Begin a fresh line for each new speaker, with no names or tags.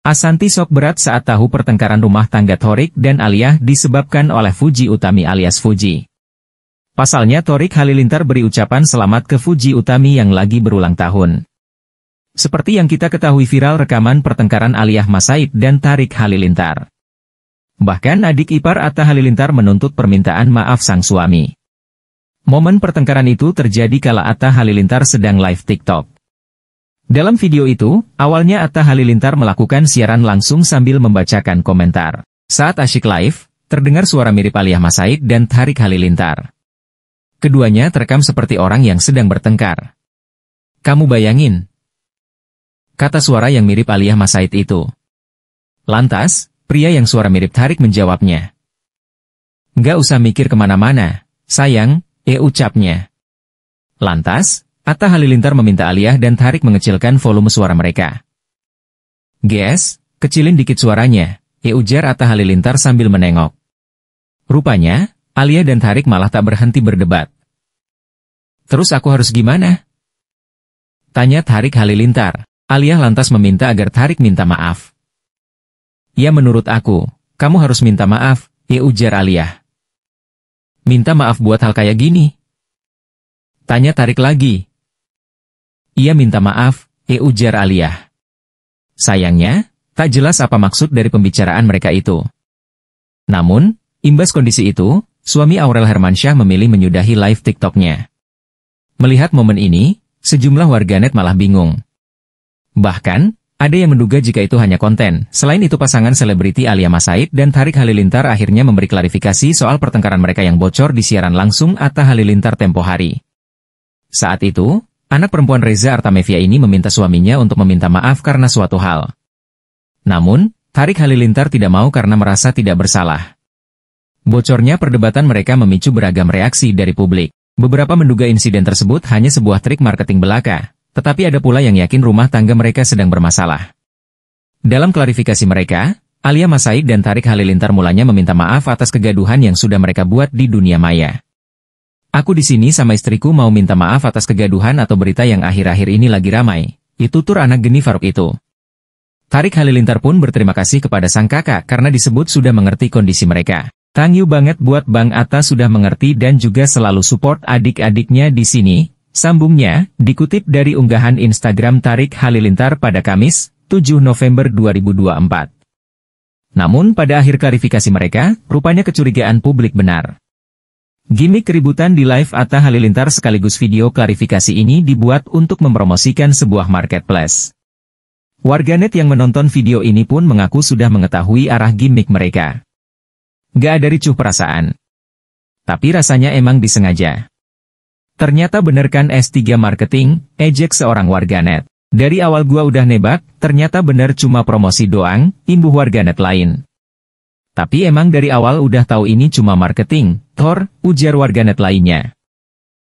Asanti sok berat saat tahu pertengkaran rumah tangga Torik dan Alia disebabkan oleh Fuji Utami alias Fuji. Pasalnya Torik Halilintar beri ucapan selamat ke Fuji Utami yang lagi berulang tahun. Seperti yang kita ketahui viral rekaman pertengkaran Alia Masaid dan Tarik Halilintar. Bahkan adik ipar Atta Halilintar menuntut permintaan maaf sang suami. Momen pertengkaran itu terjadi kala Atta Halilintar sedang live TikTok. Dalam video itu, awalnya Atta Halilintar melakukan siaran langsung sambil membacakan komentar. Saat asyik live, terdengar suara mirip Aliyah Masaid dan Tarik Halilintar. Keduanya terekam seperti orang yang sedang bertengkar. Kamu bayangin? Kata suara yang mirip Aliyah Masaid itu. Lantas, pria yang suara mirip Tarik menjawabnya. Nggak usah mikir kemana-mana, sayang, eh ucapnya. Lantas, Atta Halilintar meminta Aliyah dan Tarik mengecilkan volume suara mereka. Ges, kecilin dikit suaranya, ya ujar Atta Halilintar sambil menengok. Rupanya, Aliyah dan Tarik malah tak berhenti berdebat. Terus aku harus gimana? Tanya Tarik Halilintar. Aliyah lantas meminta agar Tarik minta maaf. Ya menurut aku, kamu harus minta maaf, ya ujar Aliyah. Minta maaf buat hal kayak gini? Tanya Tarik lagi, ia minta maaf, e ujar Aliyah. Sayangnya, tak jelas apa maksud dari pembicaraan mereka itu. Namun, imbas kondisi itu, suami Aurel Hermansyah memilih menyudahi live TikToknya. Melihat momen ini, sejumlah warganet malah bingung. Bahkan, ada yang menduga jika itu hanya konten. Selain itu pasangan selebriti Alia Masaid dan Tarik Halilintar akhirnya memberi klarifikasi soal pertengkaran mereka yang bocor di siaran langsung Atta Halilintar tempo hari. Saat itu, Anak perempuan Reza Artamevia ini meminta suaminya untuk meminta maaf karena suatu hal. Namun, Tarik Halilintar tidak mau karena merasa tidak bersalah. Bocornya perdebatan mereka memicu beragam reaksi dari publik. Beberapa menduga insiden tersebut hanya sebuah trik marketing belaka, tetapi ada pula yang yakin rumah tangga mereka sedang bermasalah. Dalam klarifikasi mereka, Alia Masaid dan Tarik Halilintar mulanya meminta maaf atas kegaduhan yang sudah mereka buat di dunia maya. Aku di sini sama istriku mau minta maaf atas kegaduhan atau berita yang akhir-akhir ini lagi ramai. Itu tur anak geni Faruk itu. Tarik Halilintar pun berterima kasih kepada sang kakak karena disebut sudah mengerti kondisi mereka. Thank you banget buat Bang Atta sudah mengerti dan juga selalu support adik-adiknya di sini. Sambungnya, dikutip dari unggahan Instagram Tarik Halilintar pada Kamis, 7 November 2024. Namun pada akhir klarifikasi mereka, rupanya kecurigaan publik benar. Gimik keributan di live Atta Halilintar sekaligus video klarifikasi ini dibuat untuk mempromosikan sebuah marketplace. Warganet yang menonton video ini pun mengaku sudah mengetahui arah gimmick mereka. Gak ada ricuh perasaan. Tapi rasanya emang disengaja. Ternyata kan S3 Marketing, ejek seorang warganet. Dari awal gua udah nebak, ternyata bener cuma promosi doang, imbuh warganet lain. Tapi emang dari awal udah tahu ini cuma marketing, Thor, ujar warganet lainnya.